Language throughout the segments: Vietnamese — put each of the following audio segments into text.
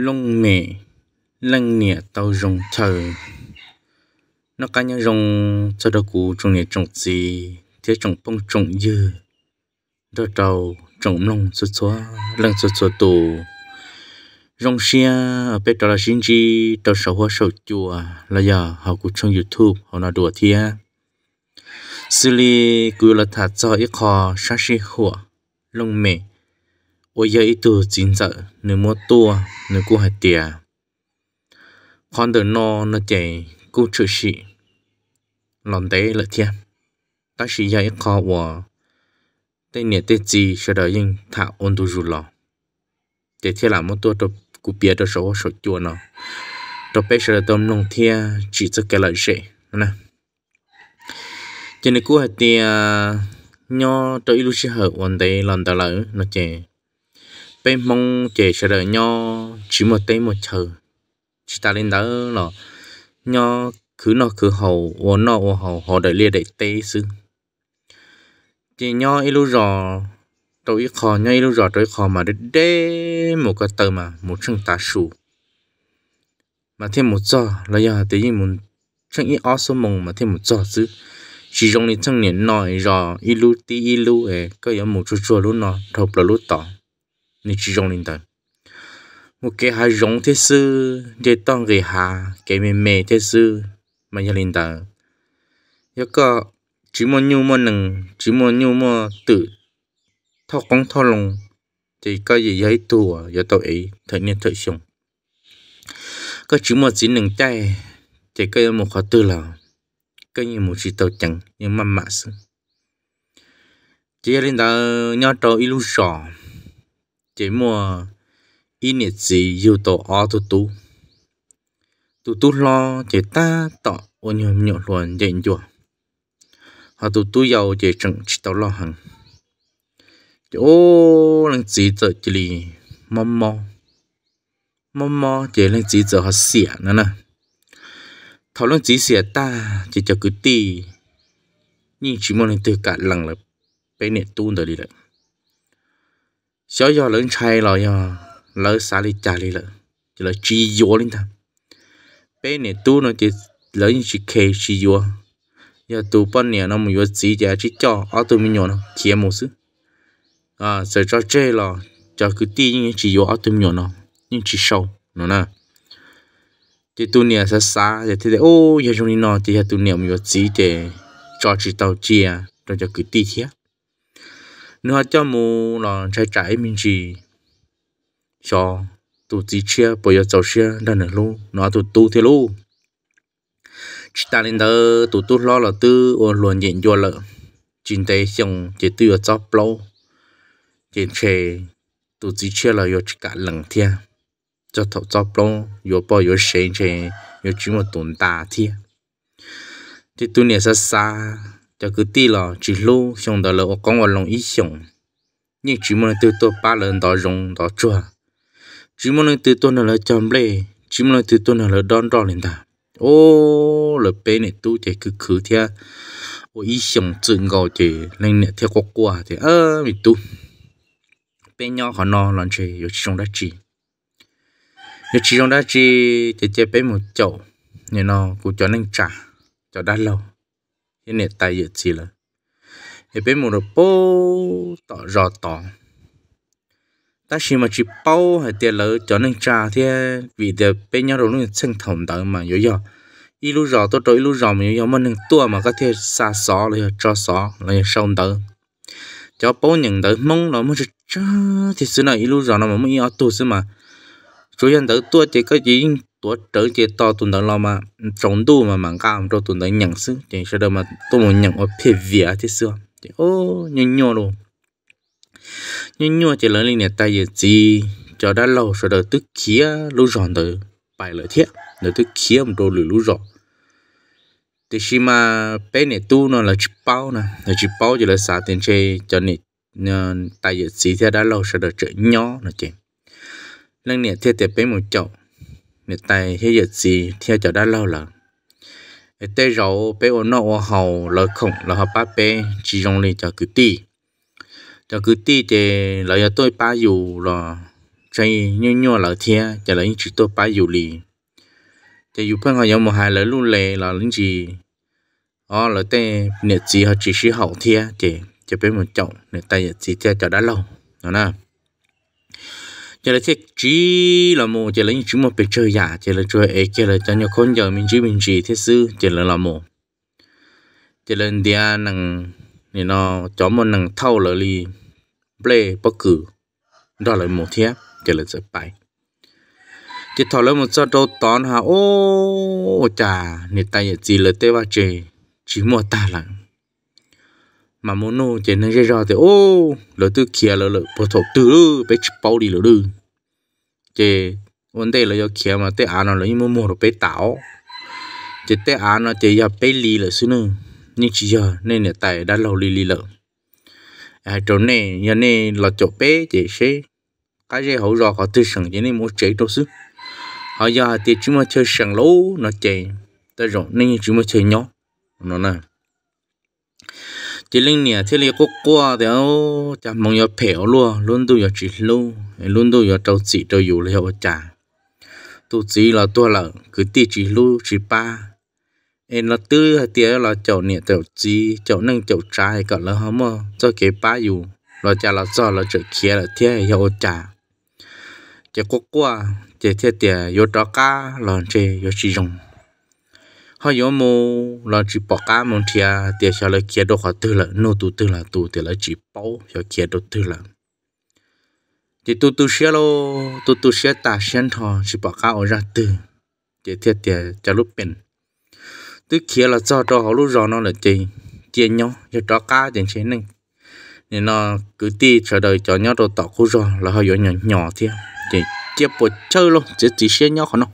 lông nè lăng nè tàu rồng thờ nó cá nhân rồng cho đó cụ trồng nè trồng gì thế trồng bông trồng dư đó trầu trồng lông xô xô lăng xô xô tù rồng xia ở bên đó là xin chi tàu sầu hoa sầu chùa là giờ họ cũng trong youtube họ nói đùa thia xử lý cứ là thả cho ít kho sáng sĩ hoa, lông mềm 我也一度紧张，你莫多，你过还点。看到那那点过出去，冷得了天，但是也一靠我，对你对自晓得因他温度热了，这天那么多都顾别的时候手脚呢，都被晓得都弄天只只给了谁呢？cho nên cú hạt tiền nhỏ tới lúc sẽ hợp vấn đề lần đầu lỡ nó chè bé mong trẻ sẽ đợi nhau chỉ một tay một chờ chỉ ta lên đó là nhau cứ nó cứ hầu ô nó ô hầu họ đợi lia đợi tê sư chỉ nhau ít lúc rồi tôi ít khó nhau ít lúc rồi tôi khó mà được đê một cái tờ mà một chân ta sù mà thêm một giờ là giờ tự nhiên muốn chân ít áo số mông mà thêm một giờ chứ chỉ trong những chân niệm nói rồi ít lúc tí ít lúc ấy có một chút chút lúc nó thọc là lúc tỏ nên chỉ rong lên tới một cái hà rong thế sư để tăng cái hà cái mềm mềm thế sư mà nhà lên tới yêu có chỉ muốn nhu mà nâng chỉ muốn nhu mà tự thao con thao lòng thì có gì giấy tùa giờ tàu ấy thời nên thời sống có chỉ muốn chỉ nâng tay thì có một khó tư là có như một chỉ tàu chẳng nhưng mà mạ sưng chỉ lên đó nhau trâu ilu sò chế mùa in it gì yêu tổ o tu tu tu tu lo chế ta tọ ôn nhiều nhiều luận dạy chùa họ tu tu giàu chế chẳng chỉ tao lo hằng chỗ lần gì giờ chỉ lì mò mò mò mò chế lần gì giờ họ xỉa nữa nè thảo lần gì xỉa ta chỉ cho cứ tì nhưng chỉ muốn lên từ cả lần là bé nè tu rồi đi lại 小要人拆了呀，老啥里家里了，就来鸡窝里头。bên này tu nó chỉ lớn chỉ kề chỉ vô giờ tu bên này nó mới vô gì giờ chỉ cho ở tu mình nhỏ nó chia một xứ à sợ cho chê là cho cứ ti nhưng chỉ vô ở tu mình nhỏ nó nhưng chỉ sâu nó nè thì tu này sẽ xa thì thế ô giờ chúng nó thì tu này mới vô gì để cho chỉ tàu chia rồi cho cứ ti thiệt nữa cho mù là trái trái mình chỉ cho tụ chỉ chia bây giờ cháu chia đang nữa luôn nó tụ tụ thế luôn chỉ ta lên đó tụ tụ lo là tư ở luôn diện vô lợ chính tế xong chỉ tư ở chóp lâu chỉ chè tụ chỉ chia là yêu chỉ cả lần thia cho thọ chóp lâu yêu bao yêu xem chè yêu chỉ một tuần ta thia thì tụ này xa sa cho cứ tí là chỉ lô xong đó là con vào lòng ý xong nhưng chỉ muốn từ tôi ba lần đó rong đó chua chỉ muốn từ tôi là chăm lệ chỉ muốn từ tôi là đón đo lên ta ô là bé này tu thì cứ cứ thế ô ít xong chừng gò thì lên nè theo qua qua thì ơ mình tu bé nhỏ họ no làm chơi rồi trong đó chỉ rồi trong đó chỉ thì chơi bé một chậu nên nó cũng cho nên trả cho đã lâu nên nè tay dự chỉ là thì bên một bố tỏ rõ tỏ ta chỉ mà chỉ bao hay tiền lỡ cho nên trà thì vì để bên nhau rồi nó sinh thầm tới mà yếu yếu ít lúc rõ tôi trôi lúc rõ mà yếu mà nên tua mà có thể xa xó là cho xó là sông tới cho bao nhận tới mong nó mới chứ thì xưa này ít lúc rõ nó mà mới yếu tu xưa mà chủ nhân tới tua chỉ có gì ตัวเจอเจตอตุนดังเรามาจงดูมามังกามตัวตุนดังหยังซึ่งจริงเสดมาตัวมันหยังว่าเพียเวียที่เสือโอ้ยยยลูยยยเจริญลิเนี่ยตายเยจีจอด้านเราเสดตึกเขียลูจอนเดอไปเลยเทียเดอตึกเขียมโดหรือลูจอนแต่ชิมาเป็นเนี่ยตู้นั่นละจิเป้านะละจิเป้าจะละสาเต็นเชจอเนี่ยตายเยจีเทียด้านเราเสดเจอย้อนะเจเรื่องเนี่ยเทียแต่เป็นหมู่เจ้า nè tay hết giật gì theo cho đã lâu là tê rau bé ô nọ ô hầu lỡ khổng lỡ hợp ba bê chỉ rong lên cho cứ tì cho cứ tì thì lỡ giờ tôi ba dù là chơi nhau nhau lỡ thia cho lỡ những chữ tôi ba dù lì thì dù phân họ giống một hai lỡ luôn lê là những gì ó ờ, lỡ tê nhiệt gì họ chỉ sĩ hậu thia thì cho bé một chậu nè tay nhiệt gì theo cho đã lâu đó nè giờ là thế chỉ là mồ, giờ là những chúng một bị chơi giả giờ là chơi ấy giờ là cho nhiều con giờ mình chỉ mình chỉ thế sư giờ là là một giờ là dia nằng nên nó cho một nằng thâu là li ple bất cứ đó là một thế giờ là sẽ bài chỉ thọ lấy một số đồ tón ha ô chà nên tay gì là tế ba chê chỉ mua ta lặng mà muốn nô chỉ nên ra rồi thì ô lỡ tư kia lỡ lỡ bộ thổ tư bé bao đi lỡ tư chỉ vấn đề lỡ do kia mà tê ăn nó là như mua rồi bé táo chỉ tê ăn nó chỉ do bé lì lỡ xí nữa nhưng chỉ giờ nên là tại đã lâu lì lì lỡ à chỗ này giờ này lỡ chỗ bé chỉ sẽ cái gì hậu rồi họ tư sừng chỉ nên muốn chế đâu xứ họ giờ thì chúng mà chơi sừng lâu nó chạy tớ rồi nên chúng mà chơi nhỏ nó nè chỉ linh nè thế là có qua thì ô chả mong giờ phèo luôn luôn tôi giờ chỉ luôn luôn tôi giờ trâu chỉ trâu dù là hiệu chả tôi chỉ là tôi là cứ ti chỉ luôn chỉ ba em là tư hay tía là chậu nè chậu chỉ chậu nâng chậu trái cả là hả mà cho cái ba dù là chả là do là chợ kia là thế hiệu chả chỉ có qua chỉ thế tía vô trò cá là chỉ vô chỉ dùng họ yếu mô là chỉ bỏ cá mông thia tiền sao lại kia đồ họ tư là nô tu tư là tu tiền là chỉ bao cho kia đồ tư là thì tu tu xe lô tu tu xe ta xen thọ chỉ bỏ cá ở ra tư thì thiệt tiền cho lúc bền tư kia là cho cho họ lúc rõ nó là gì tiền nhau cho cho cá tiền xe này nên nó cứ ti chờ đợi cho nhau đồ tỏ khu rõ là họ yếu nhỏ nhỏ thiệt thì tiếp bộ chơi luôn chỉ chỉ xe nhau họ nó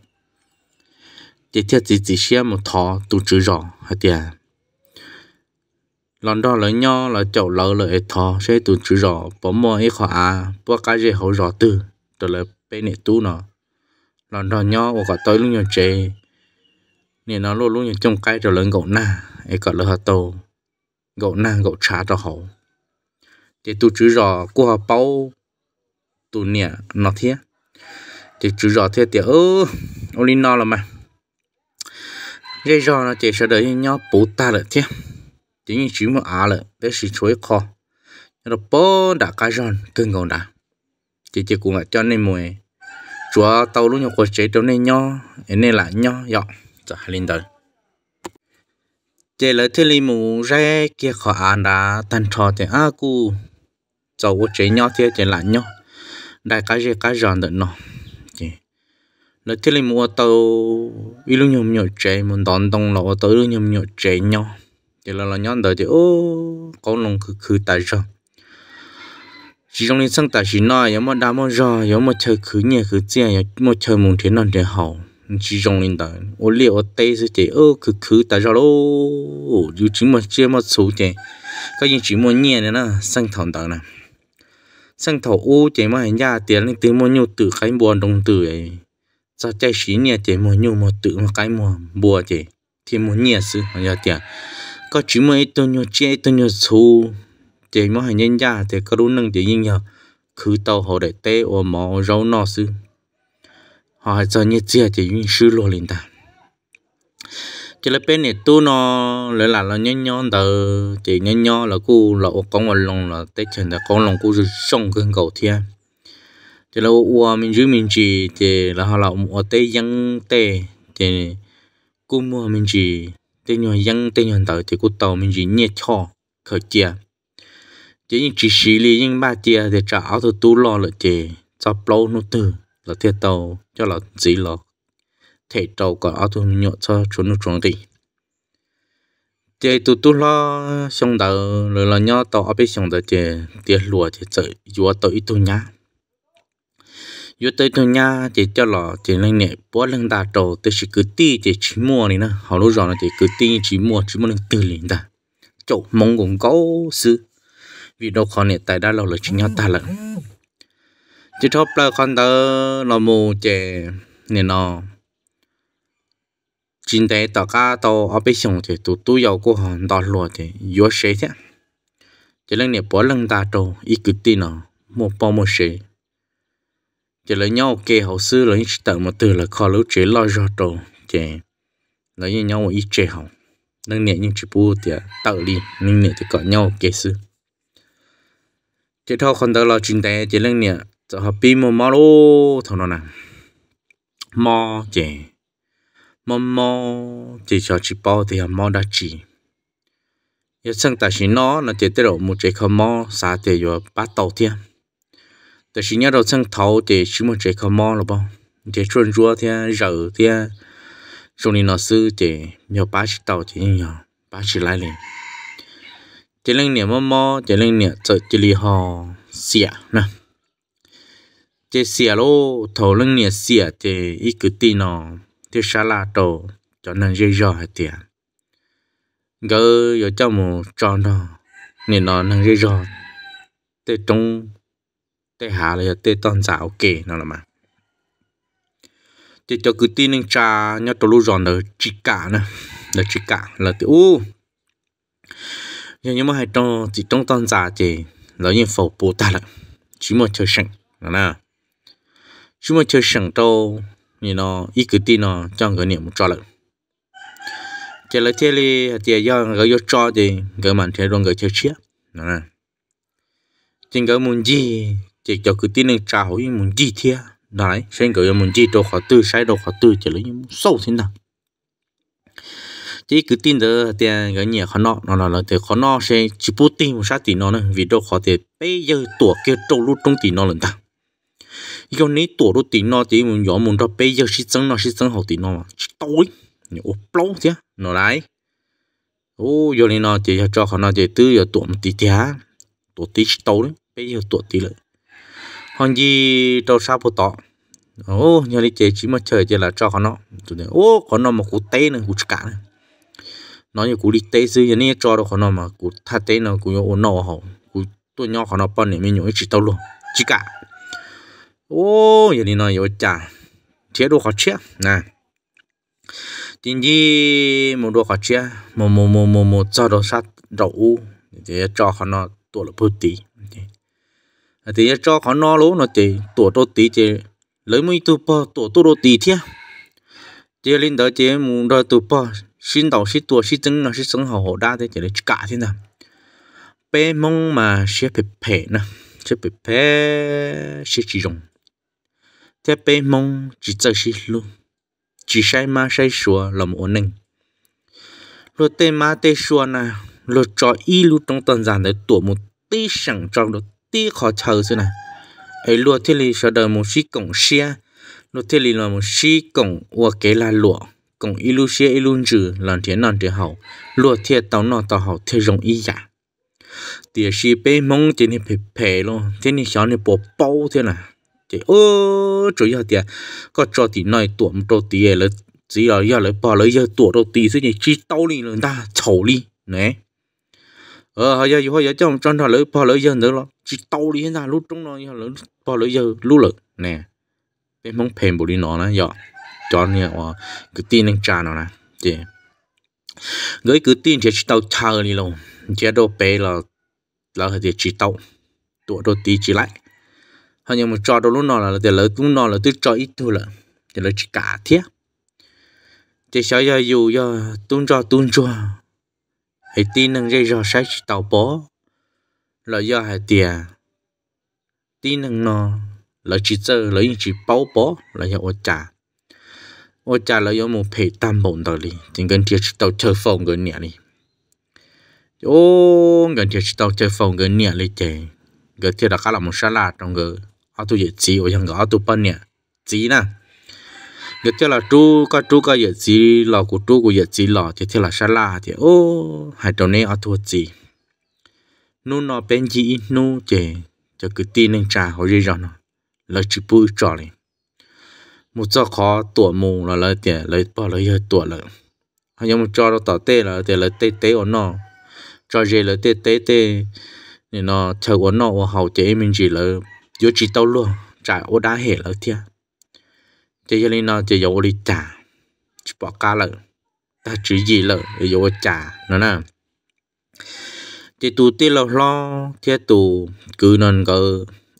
chỉ chết chỉ chỉ xia một thọ tụ chữ rõ hả tiền lần đó là nhau là chậu lỡ là thọ sẽ tụ chữ rõ bỏ mua ấy khó à bỏ cái gì hậu rõ tư rồi là bên này tu nó lần đó nhau và cả tới lúc nhau chê nên nó luôn luôn trong cái rồi lớn gậu na ấy cả là hạt tổ gậu na gậu trá cho hậu chỉ tụ chữ rõ của họ bao tụ nè nó thế chỉ chữ rõ thế thì ơ ô linh nó là mà cái rò nó chỉ sợ đợi nhau bố ta là thế chỉ như chú một à là bé sĩ chuối kho nó bố đã cái rò cưng ngon đã chỉ chỉ cũng là cho nên mùi chúa tao lúc nhau có chế đâu nên nhau nên là nhau dọ cho linh đời chỉ là thế li mù ra kia khó ăn đã tan trò thì à cu cháu chế nhau thế chỉ là nhau đại cái gì cái rò được nó là thế là mua tàu ít lúc nhom nhọt chạy muốn đón đông là tàu lúc nhom nhọt chạy nhau thì là là nhon đời thì ô có lòng cứ cứ tại sao chỉ trong linh sang tại chỉ nói có mà đá mà rò có mà chơi cứ nhẹ cứ chia giống mà chơi muốn thế nào để hậu chỉ trong linh đời ô liệu ô tê sẽ chỉ ô cứ cứ tại sao lô dù chỉ mà chia mà số chạy các những chỉ muốn nhẹ nữa nè sang thẳng đời này sang thầu ô chạy mà hình ra tiền lên tiếng mua nhiều từ khánh buồn đồng từ ấy cho chơi xí nhẹ thì mua nhu mua tự mà cái mua bùa thì thì mua nhẹ sự họ giờ tiền có chỉ mua tôi nhớ chơi tôi nhớ xu thì mua hàng nhân gia thì có đủ năng thì nhưng nhờ cứ tàu họ để tê ô mỏ rau nọ sự họ cho nhẹ chia thì những sư lo liền ta chỉ là bên này tu nó lại là nó nhon nhon tờ chỉ nhon nhon là cô lậu con lòng là tết chân là con lòng cô rồi xong cơn cầu thiên thì lâu ua mình giữ mình chỉ thì là họ là một tây dân tê thì cú mua mình chỉ tây nhỏ dân tây nhỏ tàu thì cú tàu mình chỉ nhẹ cho khởi chia chỉ những chỉ xí lý những ba tia thì trả áo thôi tú lo lại thì cho lâu nó từ là thiệt tàu cho là gì là thể tàu còn áo thôi mình nhọ cho chúng nó chúng đi chế tụ tụ lo xong đầu rồi là nhau tàu ở bên xong đầu chế tiền lúa chế chơi vua tàu ít tu nhá yo tới tôi nha thì cho lọ chỉ lên nè bó lên đà trầu tới chỉ cứ ti chỉ chỉ mua này nè họ nói rõ là chỉ cứ ti chỉ mua chỉ mua lên từ liền ta chỗ mong cũng có sự vì đâu khó nè tại đã lâu là chỉ nhau ta lận chỉ thốt là con tớ là mù chè nè nó chính tế tờ cá tàu ở bên sông thì tụ tụ dầu của họ đỏ lúa thì yếu xế thế chỉ lên nè bó lên đà trầu ít cứ ti nó một bao một xế chỉ là nhau kê hậu sư là những tận mà từ là khó lũ chế lo cho trâu chế là như nhau ít chế hậu nâng nhẹ những chỉ bu thì tự đi nâng nhẹ thì có nhau kê sư chế thao còn đó là chuyện đấy chế nâng nhẹ cho họ pin mò mò lô thằng nó nè mò chế mò mò chỉ cho chỉ bao thì họ mò đã chỉ giờ sang ta chỉ nó nó chế tới độ một chế không mò xả thì rồi bắt tàu thiên แต่ชิ้นนี้เรา sang thầu để chúng mình chạy khó mò là bao để chuẩn rúa thì rỡ thì rồi nên nó sư để nhiều bá chỉ tàu thì nhiều bá chỉ lại liền chỉ lên niệm mò mò chỉ lên niệm chợ chỉ lì hò xỉa nè chỉ xỉa lô thầu lên niệm xỉa thì ít cứ tin nó thì xả là đồ cho nên dễ dò hết tiền gỡ giờ cho một tròn đó nên nó nên dễ dò tới trong tê hà là tê tôn giả ok nó là mà thì cho cứ tin anh cha nhớ tôi lúc giòn là chỉ cả nè là chỉ cả là tiểu u nhưng mà hai trong chỉ trong tôn giả thì là những phổ bồ tát là chỉ một chơi sẵn là nè chỉ một chơi sẵn đâu như nó ít cứ tin nó cho người niệm một trò lợn chỉ là thế li thì do người do cho thì người mình thế luôn người chơi chia nè chính cái muốn gì chỉ cho cứ tin nên trả như mình gì thế đấy xem cái muốn gì đâu khó tư sai đâu khó tư chỉ lấy sâu thế nào chỉ cứ tin đó tiền cái nhà khó nọ nó là là tiền khó nọ xem chỉ bút tin một sát tỷ nó nữa vì đâu khó tiền bây giờ tổ kia trâu lút trong tỷ nó lần ta yêu nấy tổ lút tỷ nó thì mình gió mình đó bây giờ chỉ 增 nó học tỷ nó mà tối nhiều lâu thế nó đấy ô giờ này nó chỉ cho khó nọ chỉ tư giờ tổ một tỷ thế tổ tí tối đấy bây giờ tổ tí lợi hòn gì trâu sao bộ tọ ô nhà đi chế chỉ mà chơi chơi là cho con nó tụi này ô con nó mà cú tê này cú chả này, nó như cú đi tê dư như này cho được con nó mà cú tha tê nó cú nhổ nó hậu cú tôi nhỏ con nó bận này mình nhổ chỉ tao luôn chỉ cả ô giờ đi nói nhổ chả chế đồ khó chế nè chính gì một đồ khó chế một một một một một cho đồ sát rậu thì cho con nó tổ là bự tí thì cho khó no lố nó chỉ tuổi tôi tí chỉ lấy mấy tu po tuổi tôi đô tí thế chỉ lên đó chỉ muốn đo tu po xin đầu xin tuổi xin chân là xin sống hậu đa thế chỉ là cả thế nào bé mong mà sẽ bị phê nè sẽ bị phê sẽ chỉ dùng thế bé mong chỉ chơi xin luôn chỉ sai mà sai sủa là một định, lô tê mà tê sủa nè lô cho y lô trong tuần giản để tuổi một tí sẵn trong đó tí khó chờ rồi nè ấy lúa thế li sợ đời một xí cổng xe lúa thế li là một xí cổng ua kế là lụa cổng ilu xe ilu trừ làm thế nòn thế hậu lúa thế tàu nọ tàu hậu thế giống y giả thì xí bê mông thế này phải phê luôn thế này xóa này bộ bao thế nè thế ô chủ yếu thì có cho thì nói một cho tí là chỉ là giờ lại bỏ lấy giờ tuột đầu tí thế này chỉ tàu đi người ta chầu đi nè ờ giờ giờ giờ trong trong đó lấy bỏ lấy giờ nữa rồi chỉ tàu đi hết tại lúc trong rồi, giờ lớn bao lỡ giờ lúc lỡ nè bên mong phèn bộ đi nó nè giờ cho nên hoa, cứ tin anh cha nó nè chị người cứ tin thì chỉ tàu chờ đi luôn chế độ bé là là thì chỉ tàu tụi đồ tí chỉ lại hay nhưng mà cho đồ lúc nó là để lỡ lúc nó là tôi cho ít thôi là để lỡ chỉ cả thiết thì sao giờ dù giờ tuôn cho tuôn cho hãy tin rằng dây giờ sai chỉ tàu bó là do hai tia tin năng nó là chỉ chơi là những chỉ bao bó là do ô trà ô trà là do một phê tam bồn đó đi chính cần thiết tàu chơi phòng gần nhà đi ô gần thiết tàu chơi phòng gần nhà đi chơi gần thiết là cả là một salad trong gần ở tu dễ chỉ ở trong gần ở tu bên nhà chỉ nè giờ thế là chú có chú có giờ gì lò của chú của giờ gì lò thì tiệt là sa la thì ô hai trâu này ở thua gì nu nó bên gì nu chè cho cứ tin anh trà hồi gì rồi nó lời chỉ bự trò này một cho khó tuổi mù là lời tiền lời bỏ lời hơi tuổi lợi hay một mà cho nó tỏ tê là tiền lời tê tê ổn nó cho gì lời tê tê tê nên nó theo ổn nó hậu chế mình chỉ là vô chỉ tao luôn trả ô đá hệ lời thia chế cho nên nó chế dấu đi trả chỉ bỏ ca lợi ta chỉ gì lợi dấu trả nó nè thì tụ tê lo lo thế tụ cứ nên có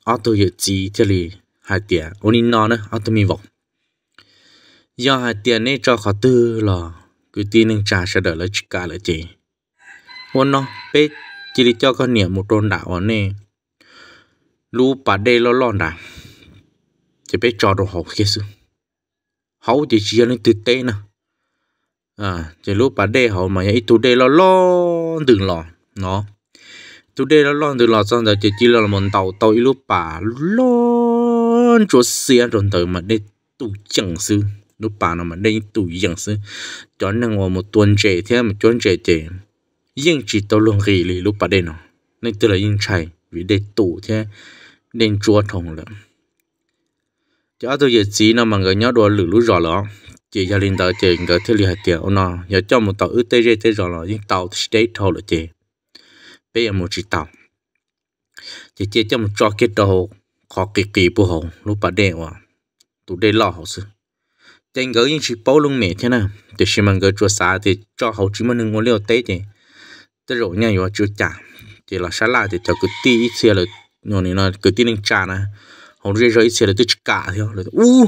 auto dự trí thế lì hai tiền ôn in nó nữa auto mi vọng do hai tiền này cho khó tư là cứ tin nên trả sẽ đỡ lấy chỉ cả lấy chị ôn nó bé chỉ đi cho con niệm một trôn đạo này lú bà đây lo lo đã chỉ bé cho đồ học kia sư học chỉ chỉ nên tự tế nè à chỉ lú bà đây học mà ít tụ đây lo lo đừng lo nó tu đây nó loan từ lò xong rồi chỉ chỉ là một tàu tàu ít lúc bà lon cho xe rồi từ mà đây tu chẳng sư lúc bà nó mà đây tu chẳng sư cho nên là một tuần trẻ thế một tuần trẻ trẻ nhưng chỉ tàu luôn ghi lì lúc bà đây nó nên từ là yên chạy vì đây tủ thế nên chúa thòng lắm cho tôi giờ chỉ nó mà người nhớ đồ lử lú rõ lắm chỉ gia đình tàu chỉ người thiết lý hạt tiền nó giờ cho một tàu ư tê tê rõ lắm nhưng tàu stay thôi là chị bây giờ một chỉ tàu chỉ chỉ cho một cho cái đầu khó kỳ kỳ bù hồ lúc bà đẻ à tụ đây lo hồ sư tên gỡ những chỉ bao luôn mẹ thế nào thì xí mang gỡ chua xá thì cho hậu chỉ mang ngồi liều tết thì tới rồi nhà rồi chưa trả thì là sáng lại thì theo cứ tí ít xe là nhỏ này nó cứ tí lên trả nè hậu rồi rồi ít xe là tới cả theo là u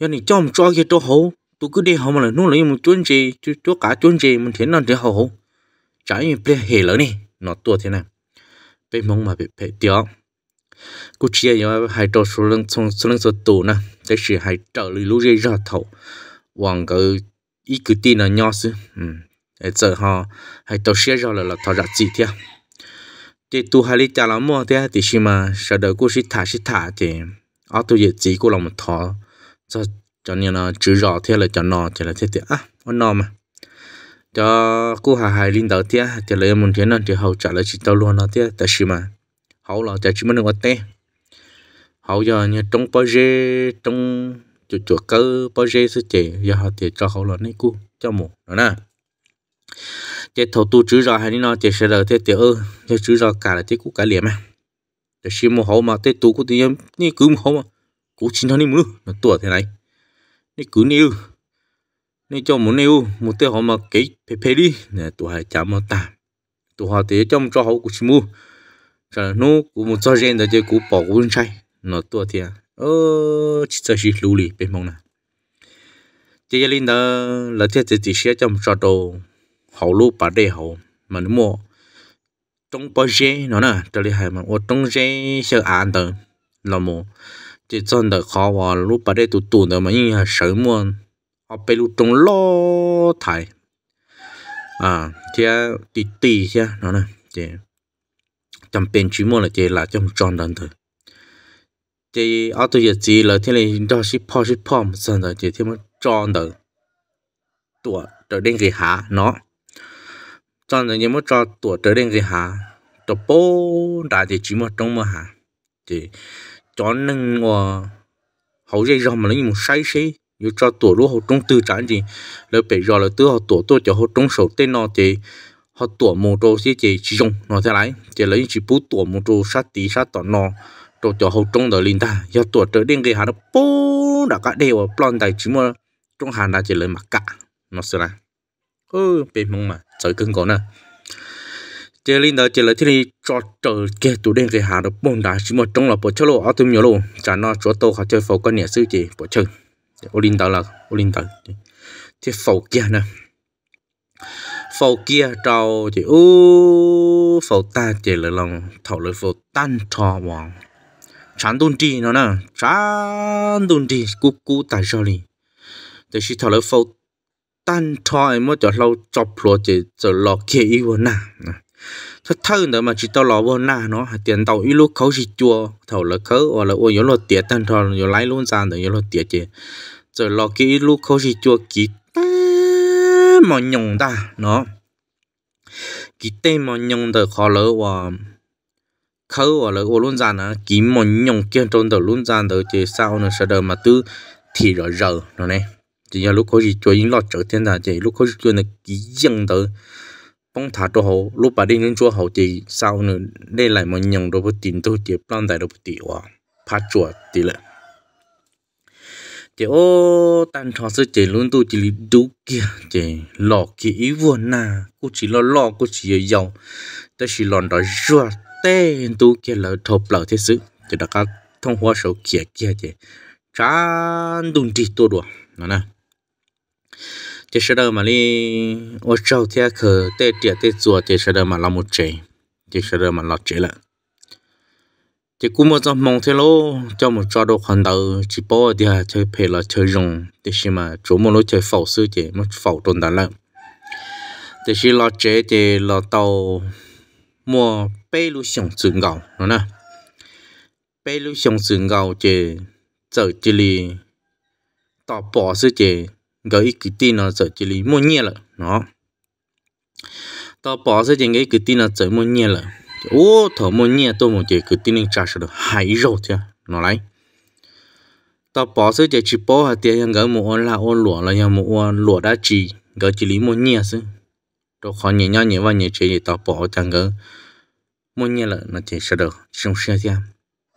giờ này cho một cho cái chỗ hậu tôi cứ đi hậu mà là nó lấy một chuyến gì chứ, chú cả chuyến gì mình thấy nó để hậu trái như ple hề lỡ này nó tua thế này bên mong mà bị phải tiêu cú chia yếu hai trâu số lượng số số lượng số tù nè thế chỉ hai trở lì lú dây ra thầu hoàng cái ý cứ tin là nhau chứ ừ giờ họ hai trâu xe ra là là thọ ra gì thế thì tu hai lý trả lắm mua thế thì khi mà sợ đời cú sĩ thả sĩ thả thì ở tu gì chỉ cú lòng một thọ cho cho nên là chữ rõ thế là cho nó thì là thế thì à nó mà cho cô hà hải linh đầu tiên thì lấy một thế nên thì hậu trả lời chị tao luôn nó thế tại sao mà hậu là tại chỉ mới được một té hậu giờ như trong bao giờ trong chuột chuột cơ bao giờ sư chị giờ họ thì cho hậu là này cô cho một đó nè chị thầu tu chữ rồi hay nó chị sẽ đợi thế tiểu ơ cho chữ rồi cả là thế cũng cả liền mà để xem một hậu mà thế tu cũng tự nhiên như cứ một hậu mà cũng chính nó đi mưa nó tuổi thế này nó cứ như nên cho một nêu một tiêu họ mà kỹ phê phê đi nè tụ hai chả mà tạm tụ họ thì trong cho họ của mua rồi nó của một cho gen rồi chơi cũng bỏ quân sai nó tua thì ơ chỉ cho chỉ lưu lì bên mông nè chị chỉ linh đó là thế chỉ chỉ sẽ trong cho đồ hậu lưu bà đề hậu mà nó mua trong bao giờ nó nè trở lại hai mà ở trong giờ sẽ ăn được là một chỉ chọn được khó và lúc bà đề tụ tụ được mà như là sớm mua họ bị lụt trống lo thải à thì tì tì kia nó nè thì trong bên chỉ mua là chỉ là trong chọn đơn thôi thì ở tôi giờ chỉ là thế này đó ship po ship po mà xong rồi chỉ thêm một tròn đó tuổi trở đến cái hà, nó chọn rồi nhưng mà cho tuổi trở đến cái hà, tổ bố đã thì chỉ một trong mà hạ thì cho nên hậu dây rồng mà lấy một say xí như cho tổ lúa họ trông tư trán gì lỡ bị giờ lỡ tư họ tổ tôi cho họ trông sầu tên nó thì họ tổ mồ trâu xí chỉ chỉ dùng nó thế này chỉ lấy chỉ bút tổ mồ trâu sát tí sát tỏ nó trâu cho họ trông đỡ linh ta giờ tổ trở đến cái hà nó bố đã cả đều ở plon tại chỉ mà trong hà đã chỉ lấy mặc cả nó sẽ là ừ bên mông mà trời cưng có nữa chỉ linh đó chỉ là thì cho trở cái tụ đen cái hà nó bồn đá chỉ mà trong là bộ chơi lộ ở tụm nhiều lộ chả nó chỗ tô họ chơi phổ quan nhẹ sư chỉ bộ chơi oriental là oriental thì phổ kia nè phổ kia trâu thì u phổ ta chỉ là lòng thầu lời phổ tan thọ mòn chán tuân trì nó nè chán tuân trì cú cú tại sao đi thì chỉ thầu lời phổ tan thọ em mới cho lâu chọc lúa chỉ cho lọ kia yêu nè thật thơ nữa mà chỉ tao lò bò na nó tiền tàu ít lúc khấu chỉ chua thầu là khấu hoặc là ôi nhớ lo tiền tan thò nhớ luôn ra nữa nhớ lo tiền chứ rồi lo cái ít lúc khấu chỉ chua kỹ mà nhung ta nó kỹ tê mà nhung từ khó lỡ và khấu hoặc là ôi luôn ra nữa kỹ mà nhung kia trốn từ luôn ra từ chứ sao nó sẽ đời mà tư thì rồi giờ nó này chỉ là lúc khấu chỉ chua những lo trở thiên là chỉ lúc khấu chỉ chua là kỹ dừng từ ông thả cho họ lúc bà đi nên chúa hậu thì sau nữa để lại một nhận đồ bút tiền tôi tiếp plan tại đồ bút tiền quá phát chuột thì là, chị ô tan trò sự chị luôn tôi chỉ đủ kia chị lọ kia ý vườn nà cô chỉ lo lo cô chỉ giàu ta chỉ lo đó ruột tên tôi kia là thộp lợ thế sự chị đã cả thông hóa số kia kia chị chán đun đi tôi đùa nè chỉ sợ đâu mà đi ô trâu theo khờ tê tiệt tê chùa chỉ sợ đâu mà làm một chế chỉ sợ đâu mà lọt chế lại chỉ cũng một trong mong thế lô cho một trò đồ khoản đầu chỉ bỏ đi à chơi phê là chơi rồng thì khi mà chỗ một lối chơi phẩu sư chỉ một phẩu tồn tại lại thì khi lọt chế thì lọt tàu mua bê lưu sống sừng gạo nó nè bê lưu sống sừng gạo chỉ giờ chỉ đi, tỏ bỏ sư chỉ cái cái tin nó sợ chỉ lý mua nhẹ là nó tao bỏ ra những cái cái tin nó sợ mua nhẹ là ô thở mua nhẹ tôi một chỉ cái tin nên trả sự được hay rồi chưa nó lấy tao bỏ ra chỉ chỉ bỏ hạt tiền những cái mua là ô lụa là những mua lụa đã chỉ cái chỉ lý mua nhẹ chứ tôi khó nhẹ nhau nhẹ và nhẹ chỉ tao bỏ chẳng cái mua nhẹ là nó chỉ sẽ được trong xe xem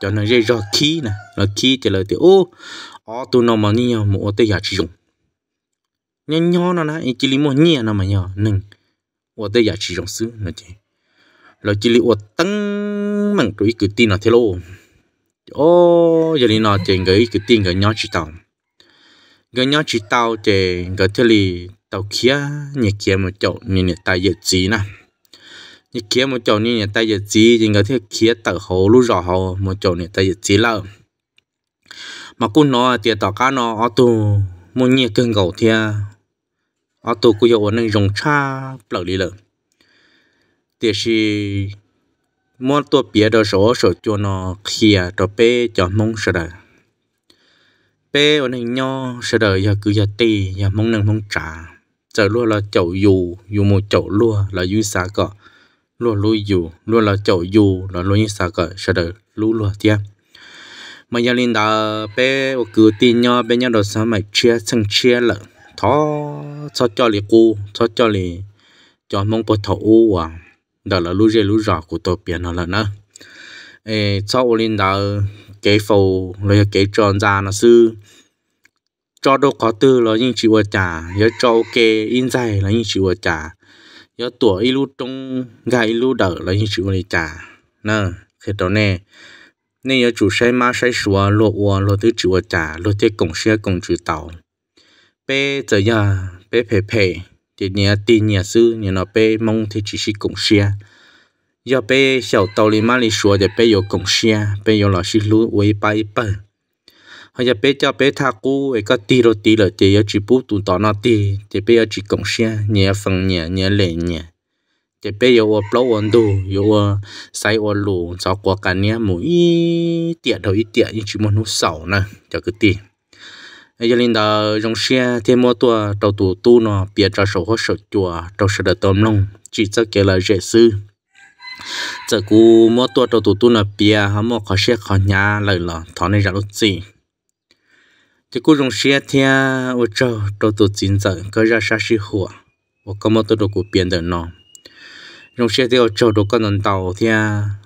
cho nó dễ rõ khí nè nó khí thì là thì ô ô tôi nó mà nhiều mua tôi giả chỉ dụng nhá nhó nó nè chỉ lý một nhẹ nó mà nhỏ nừng ủa tới giờ chỉ trong xứ nó chứ là chỉ lý ủa tăng mảng tuổi cứ tin nó thế lô ô giờ đi nó chỉ người cứ tin người nhó chỉ tao, người nhó chỉ tao chỉ người thế lì tao kia nhẹ kia một chỗ nhìn nhẹ tay giật gì nè nhẹ kia một chỗ nhìn nhẹ tay giật gì thì người thế kia tao hồ lú rõ hồ một chỗ nhẹ tay giật gì lợ mà cũng nó thì tao cá nó ở tù, một nhẹ cơn gầu thia ở tổ của dầu dùng cha lẩu đi lợn thì si mua tổ đó số số cho nó kia đó à, bé cho mong sợ đời bé ở nên nho sợ đời cứ giờ tì giờ mong nâng mong trả giờ luôn là chậu dù dù một chậu luôn là dưới xã cọ luôn luôn dù luôn là chậu dù là luôn dưới xã cọ sợ đời mà giờ linh đã bé ở cứ tin nho bé nhau đó sao mà chia sang chia lợn thó cho cho li cu cho cho li cho mong bớt thọ u à đó là lú dê lú rọ của tổ biển nó là nữa ê cho ô linh đó kế phù rồi cái tròn ra nó sư cho đâu có tư là những chịu ở trả nhớ cho ok in dài là những chịu ở trả nhớ tuổi ilu trong gai ilu đỡ là những chịu ở trả nè khi đó nè nên nhớ chủ xe ma xe xua lộ ua lộ thứ chịu ở trả lộ thế cổng xe cổng chữ tàu bé giờ nhà bé phê phê thì nhà tin nhà sư nhà nó bé mong thì chỉ chỉ cũng xia giờ bé 小道理嘛，你说的 bé 有贡献，bé 有老师路为白一本。họ giờ bé cho bé tha cú ấy cái tí rồi tí rồi thì giờ chỉ bút tụ tỏ nó tí thì bé giờ chỉ cộng xe nhà phần nhà nhà lệ nhà, thì bé giờ ở lâu ổn đủ giờ ở say ở lù sau qua cả nhà mỗi tiện đầu ít tiện nhưng chỉ muốn hút sầu nè cho cái tiền ấy giờ linh đó dòng xe thêm một tua tàu tủ tu nó bịa cho sổ hỗ sổ chùa tàu sổ đợt tôm lông chỉ cho cái là dễ sư giờ cú mua tua tàu tủ tu nó bịa hả mua khó xe khó nhà lời là thọ này ra lúc gì thì cú dòng xe thia ô châu tàu tủ chín giờ có ra xa xí hùa ô có mua tua đồ cú biến được nó dòng xe thì ô châu đồ con tàu thia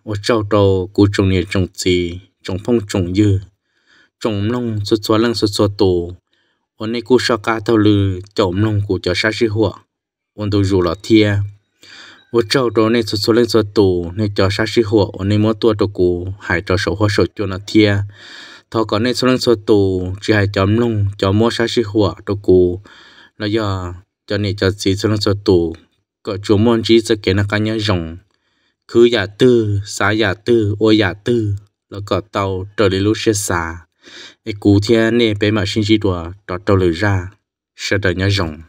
ô châu đồ cú trồng này trồng gì trồng phong trồng dưa chồng nông sụt xóa lăng sụt xóa tổ ôn này cô sao cả thâu lư chồng nông của cho sa sư hộ ôn tôi rủ lọ thia ôn trâu đó này sụt xóa lăng sụt tổ này cho sa sư hộ ôn này mua tua đồ cụ hải cho sổ hoa sổ cho nó thia thọ có này sụt lăng sụt tổ chỉ hải chồng nông, cho mua sa sư hộ đồ cụ là do cho này cho gì sụt lăng sụt tổ có chủ môn chỉ sẽ kể nó cá nhân rộng cứ giả tư xá giả tư ô giả tư là có tàu trở đi lúc xe cái cú thiên nè bé mà sinh chi đùa đọt đầu lửa ra sẽ được nhớ rộng